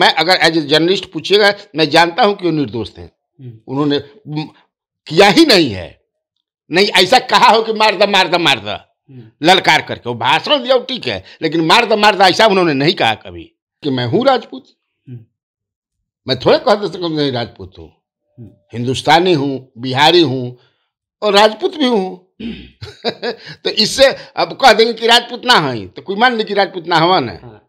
मैं अगर as a journalist पूछिएगा मैं जानता हूं कि वो निर्दोष थे हम्म। उन्होंने किया ही नहीं है नहीं ऐसा कहा हो कि मार दा मार दा मार दा हम्म। ललकार करके वो भाषण दिया ठीक है लेकिन मार दा मार दा ऐसा उन्होंने नहीं कहा कभी कि मैं हूं राजपूत हम्म। मैं थोड़े कह सकता हूँ नहीं राजपूत हूँ हिंदुस्तानी हूँ बिहारी हूँ और राजपूत भी हूँ तो इससे अब कह देंगे कि राजपूत ना है तो कोई मान ली कि राजपूत ना हवा ना हाँ।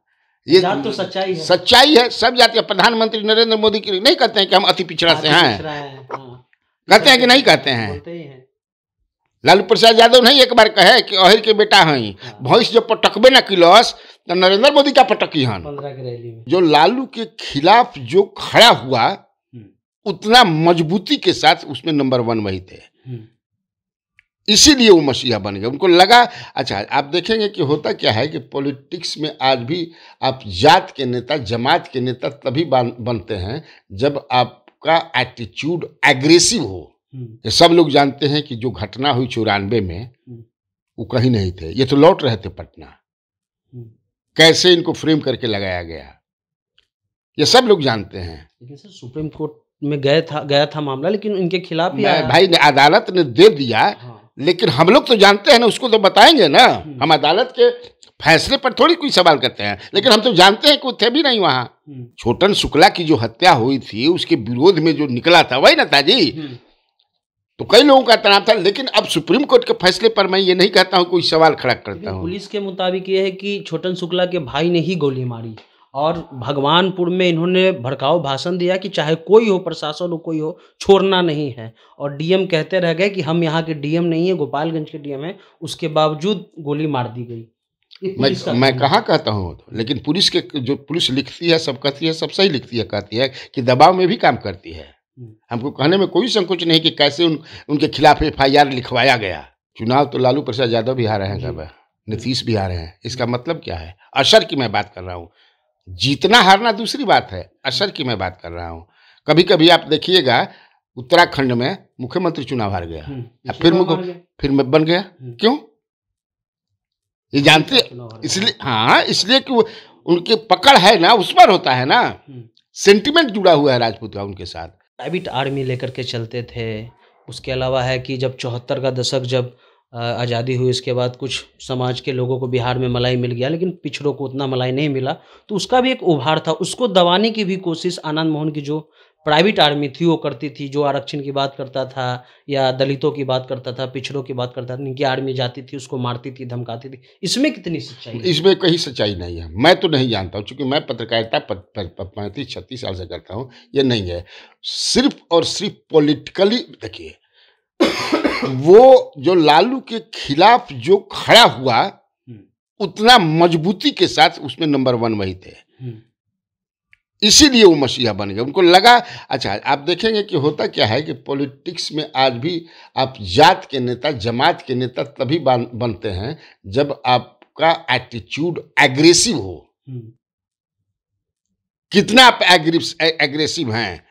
ये तो सच्चाई है सच्चाई है सब जातियां प्रधानमंत्री नरेंद्र मोदी की नहीं कहते हैं कि हम अति पिछड़ा से हैं हाँ। कहते हैं कि नहीं कहते हैं लालू प्रसाद यादव नहीं एक बार कहे कि अहिर के बेटा हई भैंस जब पटकबे ना किलस तो नरेंद्र मोदी का पटकी हन जो लालू के खिलाफ जो खड़ा हुआ हम्म। उतना मजबूती के साथ उसमें नंबर वन वही थे हम्म। इसीलिए वो मसीहा बन गए उनको लगा अच्छा आप देखेंगे कि होता क्या है कि पॉलिटिक्स में आज भी आप जात के नेता जमात के नेता तभी बनते हैं जब आपका एटीट्यूड एग्रेसिव हो हम्म। ये सब लोग जानते हैं कि जो घटना हुई चौरानवे में हम्म। वो कहीं नहीं थे ये तो लौट रहे थे पटना हम्म। कैसे इनको फ्रेम करके लगाया गया ये सब लोग जानते हैं सुप्रीम कोर्ट में गए था गया था मामला लेकिन इनके खिलाफ भाई ने अदालत ने दे दिया हाँ। लेकिन हम लोग तो जानते हैं ना उसको तो बताएंगे ना हम्म। हम अदालत के फैसले पर थोड़ी कोई सवाल करते हैं लेकिन हम तो जानते हैं कि थे भी नहीं वहाँ हम्म। छोटन शुक्ला की जो हत्या हुई थी उसके विरोध में जो निकला था वही ना ताजी हम्म। तो कई लोगों का तनाव था लेकिन अब सुप्रीम कोर्ट के फैसले पर मैं ये नहीं कहता हूँ कोई सवाल खड़ा करता हूँ पुलिस के मुताबिक ये है कि छोटन शुक्ला के भाई ने ही गोली मारी और भगवानपुर में इन्होंने भड़काऊ भाषण दिया कि चाहे कोई हो प्रशासन हो कोई हो छोड़ना नहीं है और डीएम कहते रह गए कि हम यहाँ के डीएम नहीं है गोपालगंज के डीएम है उसके बावजूद गोली मार दी गई मैं मैं कहाँ कहता हूँ तो? लेकिन पुलिस के जो पुलिस लिखती है सब कहती है सब सही लिखती है कहती है कि दबाव में भी काम करती है हम्म। हमको कहने में कोई संकोच नहीं कि कैसे उन उनके खिलाफ एफ लिखवाया गया चुनाव तो लालू प्रसाद यादव भी आ रहे हैं नीतीश भी आ रहे हैं इसका मतलब क्या है असर की मैं बात कर रहा हूँ जीतना हारना दूसरी बात है असर की मैं बात कर रहा हूँ कभी कभी आप देखिएगा उत्तराखंड में मुख्यमंत्री चुनाव हार गया हम्म, फिर मुख्य फिर मैं बन गया हम्म। क्यों ये जानते इसलिए हाँ इसलिए कि उनकी पकड़ है ना उस पर होता है ना हम्म। सेंटिमेंट जुड़ा हुआ है राजपूत का उनके साथ प्राइवेट आर्मी लेकर के चलते थे उसके अलावा है कि जब चौहत्तर का दशक जब आज़ादी हुई उसके बाद कुछ समाज के लोगों को बिहार में मलाई मिल गया लेकिन पिछड़ों को उतना मलाई नहीं मिला तो उसका भी एक उभार था उसको दबाने की भी कोशिश आनंद मोहन की जो प्राइवेट आर्मी थी वो करती थी जो आरक्षण की बात करता था या दलितों की बात करता था पिछड़ों की बात करता था इनकी आर्मी जाती थी उसको मारती थी धमकाती थी इसमें कितनी सच्चाई इसमें कहीं सच्चाई नहीं है मैं तो नहीं जानता हूँ चूँकि मैं पत्रकारिता पैंतीस छत्तीस साल से करता हूँ ये नहीं है सिर्फ और सिर्फ पोलिटिकली देखिए वो जो लालू के खिलाफ जो खड़ा हुआ हम्म। उतना मजबूती के साथ उसमें नंबर वन वही थे हम्म। इसीलिए वो मसीहा बन गए उनको लगा अच्छा आप देखेंगे कि होता क्या है कि पॉलिटिक्स में आज भी आप जात के नेता जमात के नेता तभी बनते हैं जब आपका एटीट्यूड एग्रेसिव हो हम्म। कितना आप एग्रेसिव हैं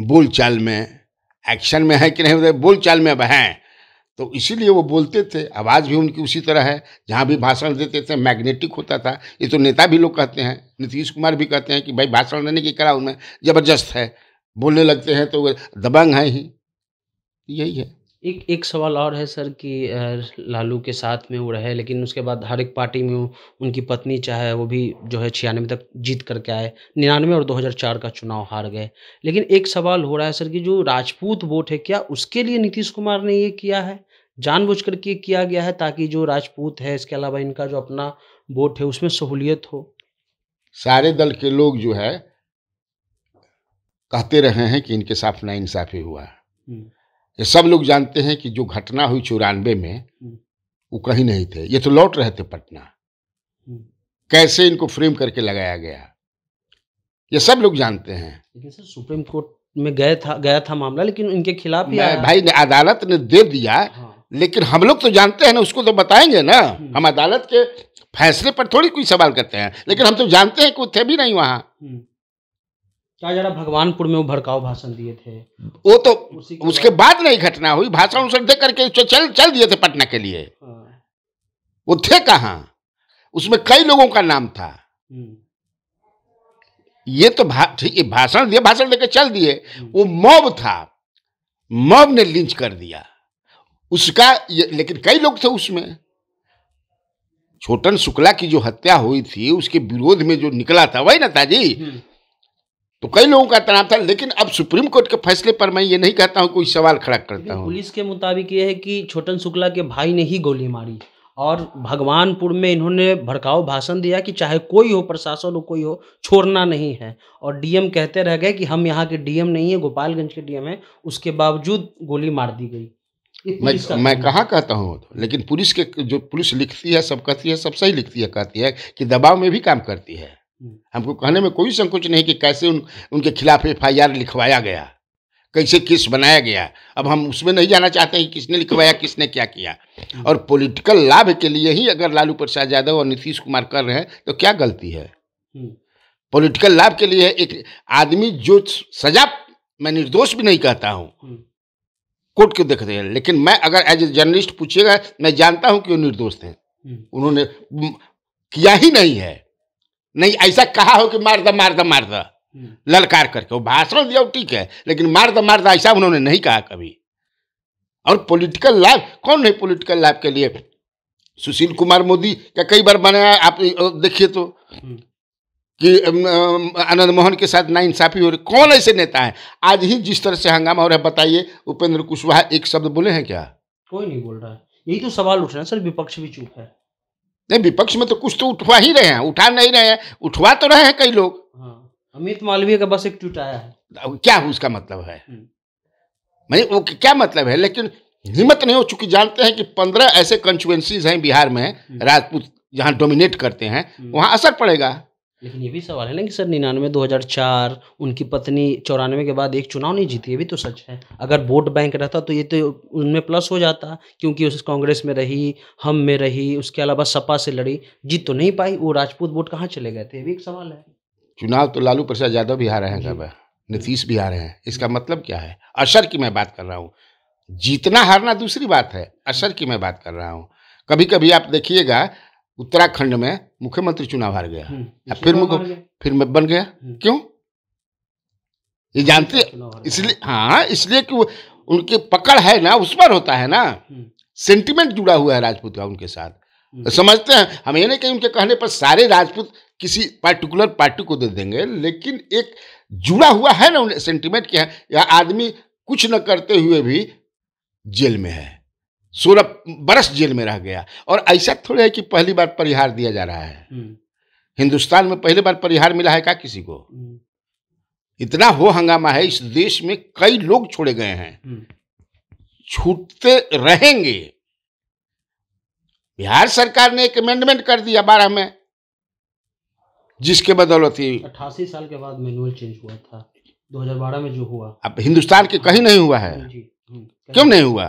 बोल चाल में एक्शन में है कि नहीं मतलब बोल चाल में अब हैं तो इसीलिए वो बोलते थे आवाज़ भी उनकी उसी तरह है जहाँ भी भाषण देते थे मैग्नेटिक होता था ये तो नेता भी लोग कहते हैं नीतीश कुमार भी कहते हैं कि भाई भाषण देने की कला उनमें ज़बरदस्त है बोलने लगते हैं तो दबंग है ही यही है एक एक सवाल और है सर कि लालू के साथ में वो रहे लेकिन उसके बाद हर एक पार्टी में उनकी पत्नी चाहे वो भी जो है छियानवे तक जीत करके आए निन्यानवे और 2004 का चुनाव हार गए लेकिन एक सवाल हो रहा है सर कि जो राजपूत वोट है क्या उसके लिए नीतीश कुमार ने ये किया है जानबूझ करके किया गया है ताकि जो राजपूत है इसके अलावा इनका जो अपना वोट है उसमें सहूलियत हो सारे दल के लोग जो है कहते रहे हैं कि इनके साथ नाइंसाफ़ी हुआ हम्म। ये सब लोग जानते हैं कि जो घटना हुई चौरानवे में हम्म। वो कहीं नहीं थे ये तो लौट रहे थे पटना हम्म। कैसे इनको फ्रेम करके लगाया गया ये सब लोग जानते हैं सर सुप्रीम कोर्ट में गए था गया था मामला लेकिन इनके खिलाफ ही भाई ने अदालत ने दे दिया हाँ। लेकिन हम लोग तो जानते हैं ना उसको तो बताएंगे ना हम्म। हम अदालत के फैसले पर थोड़ी कोई सवाल करते हैं लेकिन हम तो जानते हैं कि थे भी नहीं वहाँ क्या भगवानपुर में वो भड़काऊ भाषण दिए थे वो तो उसके बाद नहीं घटना हुई भाषण उसे दे करके चल चल दिए थे पटना के लिए हाँ। वो थे कहा उसमें कई लोगों का नाम था हम्म। ये तो ठीक है भाषण दिए भाषण देकर चल दिए हम्म। वो मॉब था मॉब ने लिंच कर दिया उसका लेकिन कई लोग थे उसमें छोटन शुक्ला की जो हत्या हुई थी उसके विरोध में जो निकला था वही ना ताजी हम्म। तो कई लोगों का तनाव था लेकिन अब सुप्रीम कोर्ट के फैसले पर मैं ये नहीं कहता हूँ कोई सवाल खड़ा करता हूँ पुलिस के मुताबिक ये है कि छोटन शुक्ला के भाई ने ही गोली मारी और भगवानपुर में इन्होंने भड़काऊ भाषण दिया कि चाहे कोई हो प्रशासन हो कोई हो छोड़ना नहीं है और डीएम कहते रह गए कि हम यहाँ के डीएम नहीं है गोपालगंज के डीएम है उसके बावजूद गोली मार दी गई मैं मैं कहाँ कहता हूँ लेकिन पुलिस के जो पुलिस लिखती है सब कहती है सब सही लिखती है कहती है कि दबाव में भी काम करती है हम्म। हमको कहने में कोई संकोच नहीं कि कैसे उन उनके खिलाफ एफ लिखवाया गया कैसे किस बनाया गया अब हम उसमें नहीं जाना चाहते हैं किसने लिखवाया किसने क्या किया हम्म। और पॉलिटिकल लाभ के लिए ही अगर लालू प्रसाद यादव और नीतीश कुमार कर रहे हैं तो क्या गलती है हम्म। पॉलिटिकल लाभ के लिए एक आदमी जो सजा मैं निर्दोष भी नहीं कहता हूँ कोर्ट को देखते हैं लेकिन मैं अगर एज ए जर्नलिस्ट पूछिएगा मैं जानता हूँ कि वो निर्दोष थे उन्होंने किया ही नहीं है नहीं ऐसा कहा हो कि मार दा मार दा मार दा हम्म। ललकार करके वो भाषण दिया ठीक है लेकिन मार द मार द ऐसा उन्होंने नहीं कहा कभी और पॉलिटिकल लाइफ कौन नहीं पॉलिटिकल लाइफ के लिए सुशील कुमार मोदी क्या कई बार बनाया आप देखिए तो हम्म। कि आनंद मोहन के साथ नाइंसाफी हो रही कौन ऐसे नेता है आज ही जिस तरह से हंगामा हो रहा है बताइए उपेंद्र कुशवाहा एक शब्द बोले हैं क्या कोई नहीं बोल रहा है यही तो सवाल उठ रहा है सर विपक्ष भी चुप है नहीं विपक्ष में तो कुछ तो उठवा ही रहे हैं उठा नहीं रहे हैं उठवा तो रहे हैं कई लोग हाँ, अमित मालवीय का बस एक ट्वीट आया है क्या उसका मतलब है हम्म। मैं वो क्या मतलब है लेकिन हिम्मत नहीं हो चुकी जानते हैं कि पंद्रह ऐसे कंस्टिटेंसीज हैं बिहार में हम्म। राजपूत जहाँ डोमिनेट करते हैं हम्म। वहाँ असर पड़ेगा लेकिन ये भी सवाल है ना कि सर निन्यानवे 2004 उनकी पत्नी चौरानवे के बाद एक चुनाव नहीं जीती ये भी तो सच है अगर वोट बैंक रहता तो ये तो उनमें प्लस हो जाता क्योंकि उस कांग्रेस में रही हम में रही उसके अलावा सपा से लड़ी जीत तो नहीं पाई वो राजपूत वोट कहाँ चले गए थे ये भी एक सवाल है चुनाव तो लालू प्रसाद यादव भी आ रहे हैं जब नीतीश भी आ रहे हैं इसका मतलब क्या है असर की मैं बात कर रहा हूँ जीतना हारना दूसरी बात है असर की मैं बात कर रहा हूँ कभी कभी आप देखिएगा उत्तराखंड में मुख्यमंत्री चुनाव हार गया हम्म, फिर मुख्य फिर मैं बन गया हम्म। क्यों ये जानते इसलिए हाँ इसलिए कि उनकी पकड़ है ना उस पर होता है ना हम्म। सेंटिमेंट जुड़ा हुआ है राजपूत का उनके साथ तो समझते हैं हम ये नहीं कि उनके कहने पर सारे राजपूत किसी पर्टिकुलर पार्टी को दे देंगे लेकिन एक जुड़ा हुआ है ना उन्हें सेंटिमेंट क्या है यह आदमी कुछ न करते हुए भी जेल में है सोलह बरस जेल में रह गया और ऐसा थोड़ा है कि पहली बार परिहार दिया जा रहा है हम्म। हिंदुस्तान में पहली बार परिहार मिला है क्या किसी को हम्म। इतना हो हंगामा है इस देश में कई लोग छोड़े गए हैं हम्म। छूटते रहेंगे बिहार सरकार ने एक अमेंडमेंट कर दिया बारह में जिसके बदौलत ही अट्ठासी साल के बाद मैनुअल चेंज हुआ था 2012 में जो हुआ अब हिंदुस्तान के कहीं नहीं हुआ है हाँ हाँ। क्यों नहीं हुआ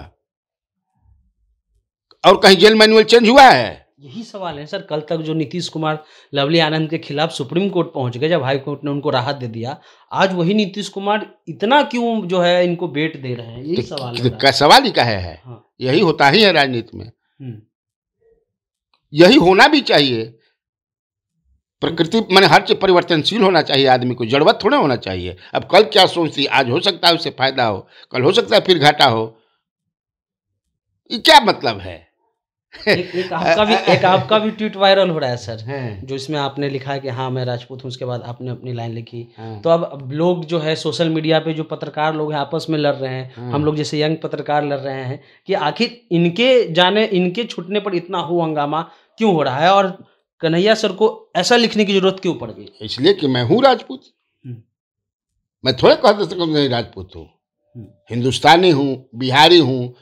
और कहीं जेल मैनुअल चेंज हुआ है यही सवाल है सर कल तक जो नीतीश कुमार लवली आनंद के खिलाफ सुप्रीम कोर्ट पहुंच गए जब हाई कोर्ट ने उनको राहत दे दिया आज वही नीतीश कुमार इतना क्यों जो है इनको बेट दे रहे हैं यही तो सवाल है तो का सवाल ही का है, हाँ। यही होता ही है राजनीति में हम्म। यही होना भी चाहिए प्रकृति मैंने हर चीज परिवर्तनशील होना चाहिए आदमी को जड़वत थोड़ा होना चाहिए अब कल क्या सोचती आज हो सकता है उससे फायदा हो कल हो सकता है फिर घाटा हो ये क्या मतलब है एक, आपका भी एक आपका भी ट्वीट वायरल हो रहा है सर हाँ। जो इसमें आपने लिखा है कि हाँ मैं राजपूत हूँ उसके बाद आपने अपनी लाइन लिखी हाँ। तो अब लोग जो है सोशल मीडिया पे जो पत्रकार लोग हैं आपस में लड़ रहे हैं हाँ। हम लोग जैसे यंग पत्रकार लड़ रहे हैं कि आखिर इनके जाने इनके छुटने पर इतना हो हंगामा क्यों हो रहा है और कन्हैया सर को ऐसा लिखने की जरूरत क्यों पड़ गई इसलिए कि मैं हूँ राजपूत हम्म। मैं थोड़े कह सकता हूँ राजपूत हूँ हम्म। हिंदुस्तानी हूँ बिहारी हूँ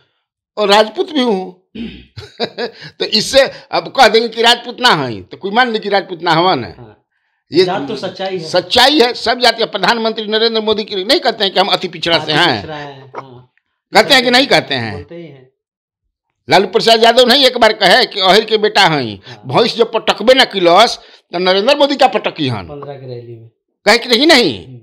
और राजपूत भी हूँ तो इससे अब कह देंगे कि राजपूत ना है तो कोई मान ले कि राजपूत ना हवन है हाँ। ये तो सच्चाई है सच्चाई है सब जाति प्रधानमंत्री नरेंद्र मोदी के नहीं कहते हैं कि हम अति पिछड़ा से हैं है, हाँ। कहते हैं कि नहीं कहते हैं लालू प्रसाद यादव नहीं एक बार कहे कि अहिर के बेटा है हाँ। भविष्य जब पटकबे ना किलस तो नरेंद्र मोदी का पटकी हन कहे कि नहीं नहीं हम्म।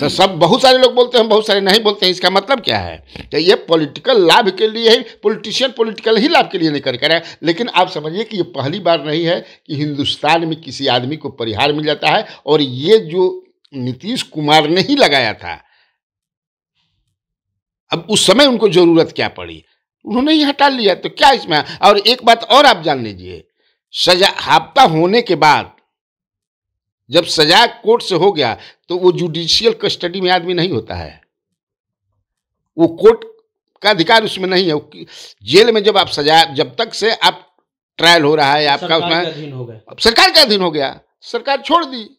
सर सब बहुत सारे लोग बोलते हैं बहुत सारे नहीं बोलते हैं इसका मतलब क्या है तो ये पॉलिटिकल लाभ के लिए ही पॉलिटिशियन पॉलिटिकल ही लाभ के लिए नहीं कर रहे हैं लेकिन आप समझिए कि ये पहली बार नहीं है कि हिंदुस्तान में किसी आदमी को परिहार मिल जाता है और ये जो नीतीश कुमार ने ही लगाया था अब उस समय उनको ज़रूरत क्या पड़ी उन्होंने ही हटा लिया तो क्या इसमें और एक बात और आप जान लीजिए सजा हाफ्ता होने के बाद जब सजा कोर्ट से हो गया तो वो जुडिशियल कस्टडी में आदमी नहीं होता है वो कोर्ट का अधिकार उसमें नहीं है जेल में जब आप सजा जब तक से आप ट्रायल हो रहा है आपका उसमें सरकार का अधीन हो गया सरकार छोड़ दी